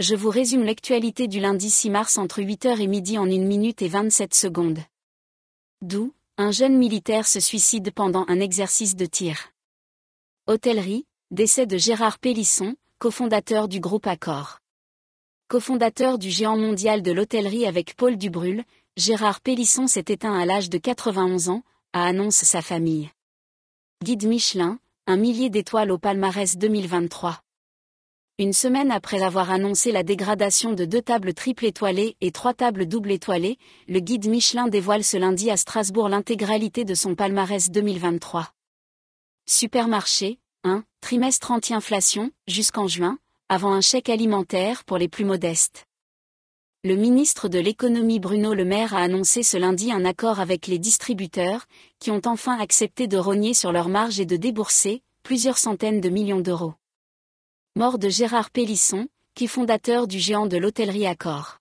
je vous résume l'actualité du lundi 6 mars entre 8h et midi en 1 minute et 27 secondes. D'où, un jeune militaire se suicide pendant un exercice de tir. Hôtellerie, décès de Gérard Pélisson, cofondateur du groupe Accor. Cofondateur du géant mondial de l'hôtellerie avec Paul Dubrul, Gérard Pélisson s'est éteint à l'âge de 91 ans, a annonce sa famille. Guide Michelin, un millier d'étoiles au palmarès 2023. Une semaine après avoir annoncé la dégradation de deux tables triple étoilées et trois tables double étoilées, le guide Michelin dévoile ce lundi à Strasbourg l'intégralité de son palmarès 2023. Supermarché, 1, trimestre anti-inflation, jusqu'en juin, avant un chèque alimentaire pour les plus modestes. Le ministre de l'économie Bruno Le Maire a annoncé ce lundi un accord avec les distributeurs, qui ont enfin accepté de rogner sur leurs marges et de débourser plusieurs centaines de millions d'euros. Mort de Gérard Pélisson, qui fondateur du géant de l'hôtellerie Accor.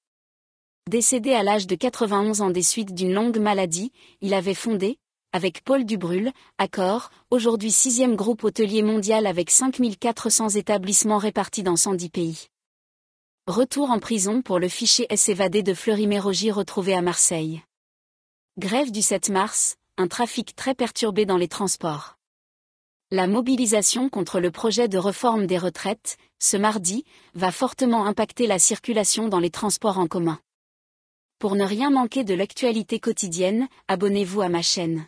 Décédé à l'âge de 91 ans des suites d'une longue maladie, il avait fondé, avec Paul Dubrul, Accor, aujourd'hui sixième groupe hôtelier mondial avec 5400 établissements répartis dans 110 pays. Retour en prison pour le fichier S évadé de Fleury-Mérogis retrouvé à Marseille. Grève du 7 mars, un trafic très perturbé dans les transports. La mobilisation contre le projet de réforme des retraites, ce mardi, va fortement impacter la circulation dans les transports en commun. Pour ne rien manquer de l'actualité quotidienne, abonnez-vous à ma chaîne.